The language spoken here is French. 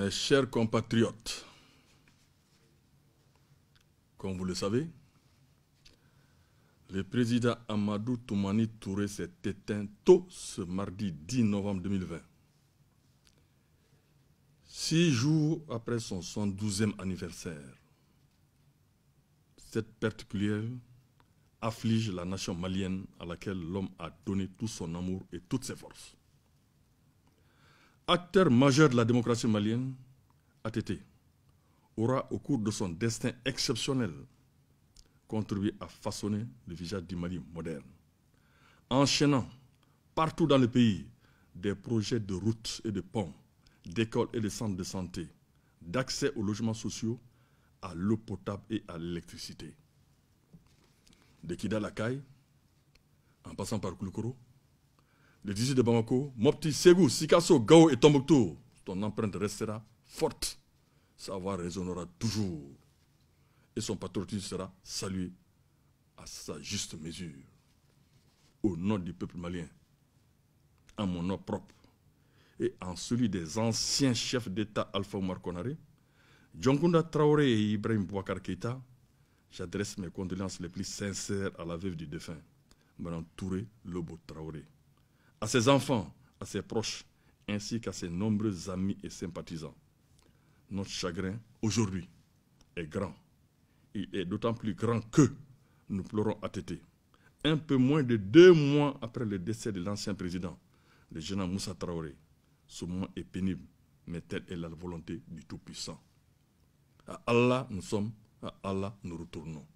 Mes chers compatriotes, comme vous le savez, le président Amadou Toumani Touré s'est éteint tôt ce mardi 10 novembre 2020, six jours après son 112e anniversaire. Cette particulière afflige la nation malienne à laquelle l'homme a donné tout son amour et toutes ses forces acteur majeur de la démocratie malienne, ATT, aura au cours de son destin exceptionnel contribué à façonner le visage du Mali moderne, enchaînant partout dans le pays des projets de routes et de ponts, d'écoles et de centres de santé, d'accès aux logements sociaux, à l'eau potable et à l'électricité. De Kidalakai, en passant par Koulikoro le 18 de Bamako, Mopti, Ségou, Sikasso, Gao et Tombouctou, ton empreinte restera forte. Sa voix résonnera toujours. Et son patriotisme sera salué à sa juste mesure. Au nom du peuple malien, en mon nom propre et en celui des anciens chefs d'État Alpha Omar Konaré, Djongunda Traoré et Ibrahim Bouakar Keita, j'adresse mes condoléances les plus sincères à la veuve du défunt, Mme Touré Lobo Traoré à ses enfants, à ses proches, ainsi qu'à ses nombreux amis et sympathisants. Notre chagrin aujourd'hui est grand. Il est d'autant plus grand que nous pleurons à têter. Un peu moins de deux mois après le décès de l'ancien président, le jeune Moussa Traoré, ce moment est pénible, mais telle est la volonté du Tout-Puissant. À Allah nous sommes, à Allah nous retournons.